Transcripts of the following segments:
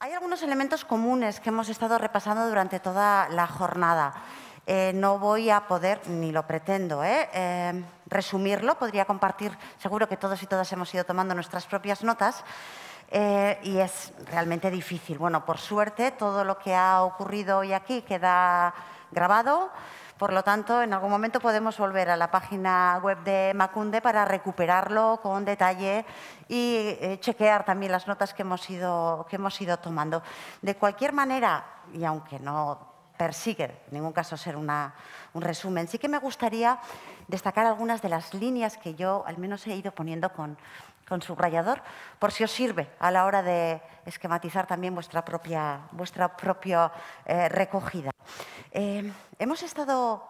Hay algunos elementos comunes que hemos estado repasando durante toda la jornada. Eh, no voy a poder, ni lo pretendo, ¿eh? Eh, resumirlo. Podría compartir, seguro que todos y todas hemos ido tomando nuestras propias notas. y es realmente difícil. Bueno, por suerte, todo lo que ha ocurrido hoy aquí queda grabado. Por lo tanto, en algún momento podemos volver a la página web de Macunde para recuperarlo con detalle y eh, chequear también las notas que hemos, ido, que hemos ido tomando. De cualquier manera, y aunque no persigue en ningún caso ser una, un resumen. Sí que me gustaría destacar algunas de las líneas que yo al menos he ido poniendo con, subrayador, por si os sirve a la hora de esquematizar también vuestra propia, vuestra propia eh, recogida. Eh, hemos estado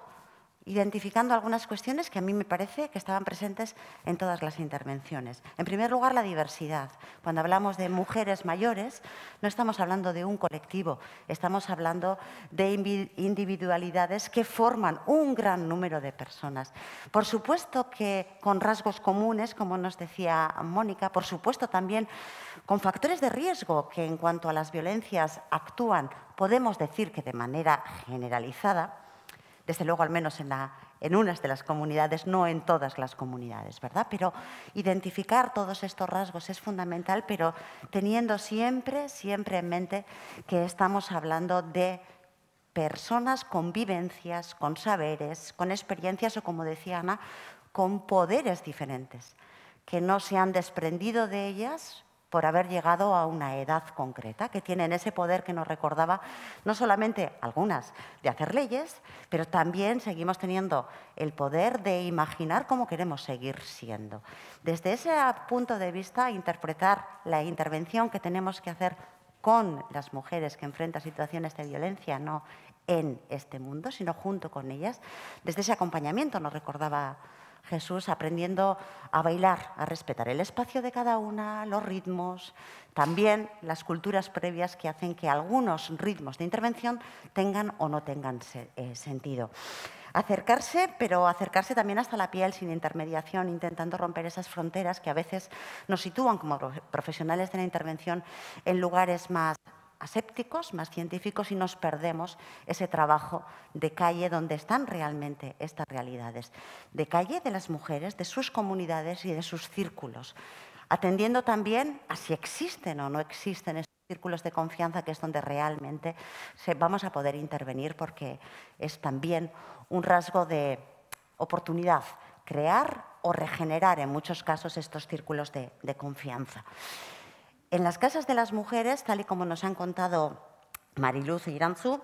identificando algunas cuestiones que a mí me parece que estaban presentes en todas las intervenciones. En primer lugar, la diversidad. Cuando hablamos de mujeres mayores, no estamos hablando de un colectivo, estamos hablando de individualidades que forman un gran número de personas. Por supuesto que con rasgos comunes, como nos decía Mónica, por supuesto también con factores de riesgo que en cuanto a las violencias actúan, podemos decir que de manera generalizada, desde luego al menos en, unas de las comunidades, no en todas las comunidades, ¿verdad? Pero identificar todos estos rasgos es fundamental, pero teniendo siempre, siempre en mente que estamos hablando de personas con vivencias, con saberes, con experiencias o, como decía Ana, con poderes diferentes, que no se han desprendido de ellas por haber llegado a una edad concreta, que tienen ese poder que nos recordaba no solamente algunas de hacer leyes, pero también seguimos teniendo el poder de imaginar cómo queremos seguir siendo. Desde ese punto de vista, interpretar la intervención que tenemos que hacer con las mujeres que enfrentan situaciones de violencia, no en este mundo, sino junto con ellas, desde ese acompañamiento nos recordaba Jesús aprendiendo a bailar, a respetar el espacio de cada una, los ritmos, también las culturas previas que hacen que algunos ritmos de intervención tengan o no tengan eh, sentido. Acercarse, pero acercarse también hasta la piel sin intermediación, intentando romper esas fronteras que a veces nos sitúan como profesionales de la intervención en lugares más, asépticos, más científicos y nos perdemos ese trabajo de calle donde están realmente estas realidades, de calle de las mujeres, de sus comunidades y de sus círculos, atendiendo también a si existen o no existen esos círculos de confianza que es donde realmente vamos a poder intervenir porque es también un rasgo de oportunidad crear o regenerar en muchos casos estos círculos de confianza. En las casas de las mujeres, tal y como nos han contado Mariluz y Iranzu,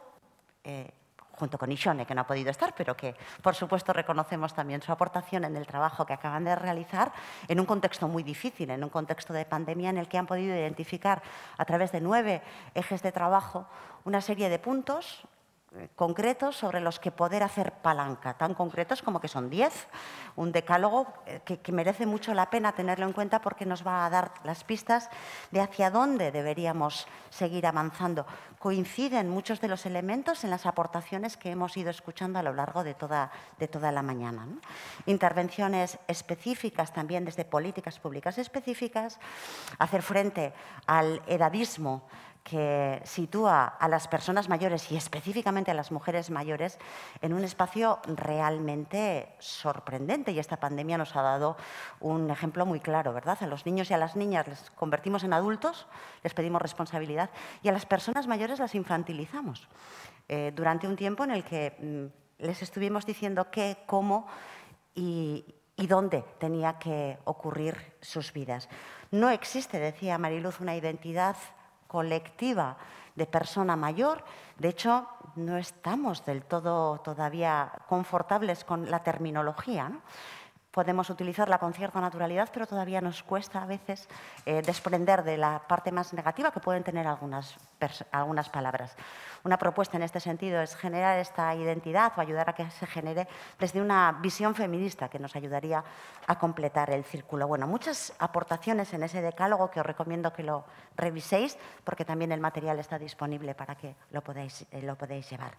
eh, junto con Ishone, que no ha podido estar, pero que por supuesto reconocemos también su aportación en el trabajo que acaban de realizar en un contexto muy difícil, en un contexto de pandemia en el que han podido identificar a través de nueve ejes de trabajo una serie de puntos concretos sobre los que poder hacer palanca, tan concretos como que son 10, un decálogo eh, que, merece mucho la pena tenerlo en cuenta porque nos va a dar las pistas de hacia dónde deberíamos seguir avanzando. Coinciden muchos de los elementos en las aportaciones que hemos ido escuchando a lo largo de toda, de toda la mañana. Intervenciones específicas también desde políticas públicas específicas, hacer frente al edadismo, que sitúa a las personas mayores y específicamente a las mujeres mayores en un espacio realmente sorprendente y esta pandemia nos ha dado un ejemplo muy claro, ¿verdad? A los niños y a las niñas les convertimos en adultos, les pedimos responsabilidad y a las personas mayores las infantilizamos eh, durante un tiempo en el que mm, les estuvimos diciendo qué, cómo y, y dónde tenía que ocurrir sus vidas. No existe, decía Mariluz, una identidad colectiva de persona mayor. De hecho, no estamos del todo todavía confortables con la terminología podemos utilizarla con cierta naturalidad, pero todavía nos cuesta a veces eh, desprender de la parte más negativa que pueden tener algunas, algunas palabras. Una propuesta en este sentido es generar esta identidad o ayudar a que se genere desde una visión feminista que nos ayudaría a completar el círculo. Bueno, muchas aportaciones en ese decálogo que os recomiendo que lo reviséis porque también el material está disponible para que lo podáis, eh, lo podáis llevar.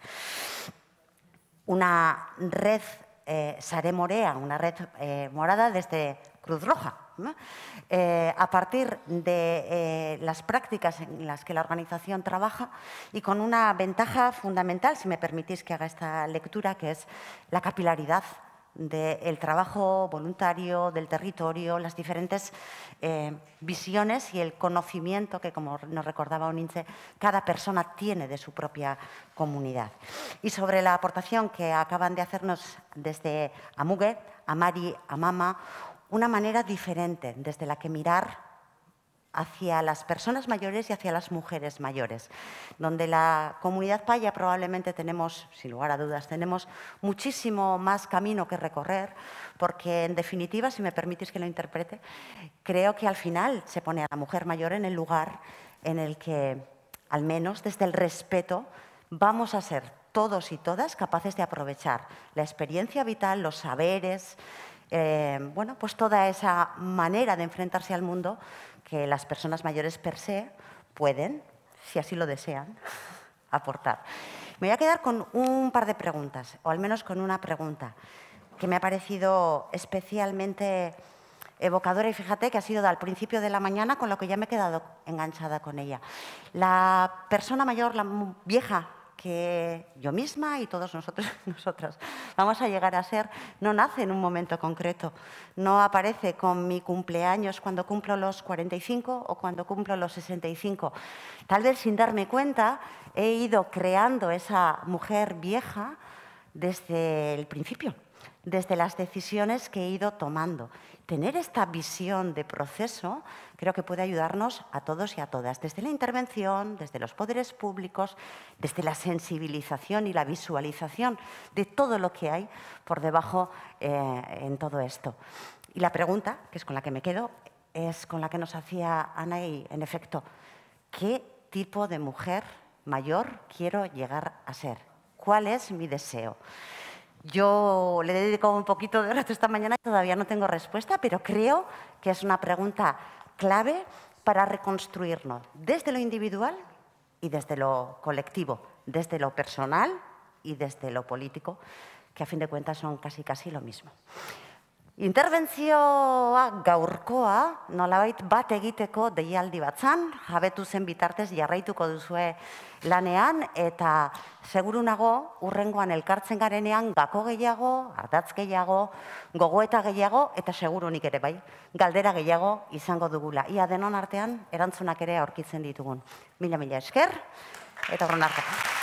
Una red eh, Sare Morea, una red eh, morada desde Cruz Roja. Eh, a partir de las prácticas en las que la organización trabaja y con una ventaja fundamental, si me permitís que haga esta lectura, que es la capilaridad del trabajo voluntario, del territorio, las diferentes eh, visiones y el conocimiento que, como nos recordaba Unince, cada persona tiene de su propia comunidad. Y sobre la aportación que acaban de hacernos desde Amugue, Amari, Amama, una manera diferente desde la que mirar hacia las personas mayores y hacia las mujeres mayores, donde la comunidad paya probablemente tenemos, sin lugar a dudas, tenemos muchísimo más camino que recorrer, porque en definitiva, si me permitís que lo interprete, creo que al final se pone a la mujer mayor en el lugar en el que, al menos desde el respeto, vamos a ser todos y todas capaces de aprovechar la experiencia vital, los saberes, eh, bueno, pues toda esa manera de enfrentarse al mundo que las personas mayores per se pueden, si así lo desean, aportar. Me voy a quedar con un par de preguntas, o al menos con una pregunta, que me ha parecido especialmente evocadora y fíjate que ha sido al principio de la mañana, con lo que ya me he quedado enganchada con ella. La persona mayor, la vieja que yo misma y todos nosotros nosotras vamos a llegar a ser no nace en un momento concreto, no aparece con mi cumpleaños cuando cumplo los 45 o cuando cumplo los 65. Tal vez sin darme cuenta he ido creando esa mujer vieja desde el principio, desde las decisiones que he ido tomando tener esta visión de proceso creo que puede ayudarnos a todos y a todas, desde la intervención, desde los poderes públicos, desde la sensibilización y la visualización de todo lo que hay por debajo eh, en todo esto. Y la pregunta, que es con la que me quedo, es con la que nos hacía Ana y, en efecto, ¿qué tipo de mujer mayor quiero llegar a ser? ¿Cuál es mi deseo? Yo le dedico un poquito de rato esta mañana y todavía no tengo respuesta, pero creo que es una pregunta clave para reconstruirnos desde lo individual y desde lo colectivo, desde lo personal y desde lo político, que a fin de cuentas son casi casi lo mismo. Interbentzioa gaurkoa nolabait bat egiteko deialdi batzan, jabetu zen bitartez jarraituko duzue lanean, eta segurunago urrengoan elkartzen garenean gako gehiago, ardatz gehiago, gogoeta gehiago, eta segurunik ere bai, galdera gehiago izango dugula. Ia denon artean, erantzunak ere aurkitzen ditugun. Mila-mila esker, eta horren artean.